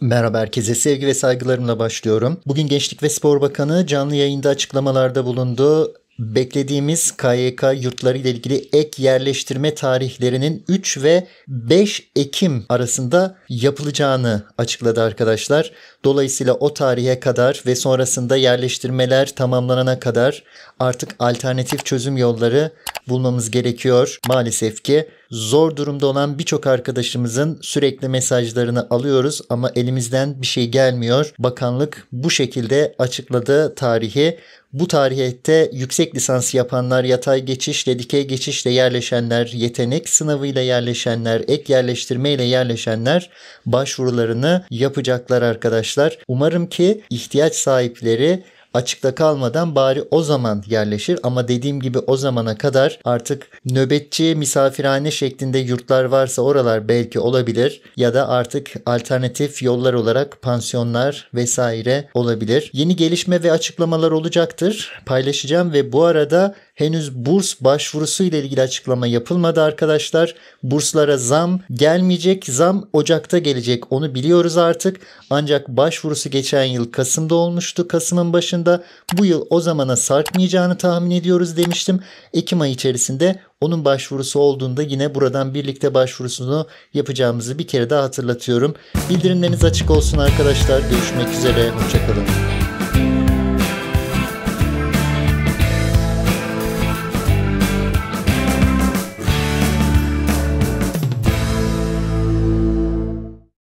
Merhaba herkese sevgi ve saygılarımla başlıyorum. Bugün Gençlik ve Spor Bakanı canlı yayında açıklamalarda bulundu. Beklediğimiz KYK yurtları ile ilgili ek yerleştirme tarihlerinin 3 ve 5 Ekim arasında yapılacağını açıkladı arkadaşlar. Dolayısıyla o tarihe kadar ve sonrasında yerleştirmeler tamamlanana kadar artık alternatif çözüm yolları bulmamız gerekiyor. Maalesef ki zor durumda olan birçok arkadaşımızın sürekli mesajlarını alıyoruz ama elimizden bir şey gelmiyor. Bakanlık bu şekilde açıkladığı tarihi. Bu tarihte yüksek lisans yapanlar, yatay geçişle, dikey geçişle yerleşenler, yetenek sınavıyla yerleşenler, ek yerleştirmeyle yerleşenler başvurularını yapacaklar arkadaşlar. Umarım ki ihtiyaç sahipleri açıkta kalmadan bari o zaman yerleşir ama dediğim gibi o zamana kadar artık nöbetçi misafirhane şeklinde yurtlar varsa oralar belki olabilir ya da artık alternatif yollar olarak pansiyonlar vesaire olabilir. Yeni gelişme ve açıklamalar olacaktır. Paylaşacağım ve bu arada henüz burs başvurusu ile ilgili açıklama yapılmadı arkadaşlar. Burslara zam gelmeyecek. Zam Ocak'ta gelecek. Onu biliyoruz artık. Ancak başvurusu geçen yıl Kasım'da olmuştu. Kasım'ın başında bu yıl o zamana sarkmayacağını tahmin ediyoruz demiştim. Ekim ayı içerisinde onun başvurusu olduğunda yine buradan birlikte başvurusunu yapacağımızı bir kere daha hatırlatıyorum. Bildirimleriniz açık olsun arkadaşlar. Görüşmek üzere. Hoşçakalın.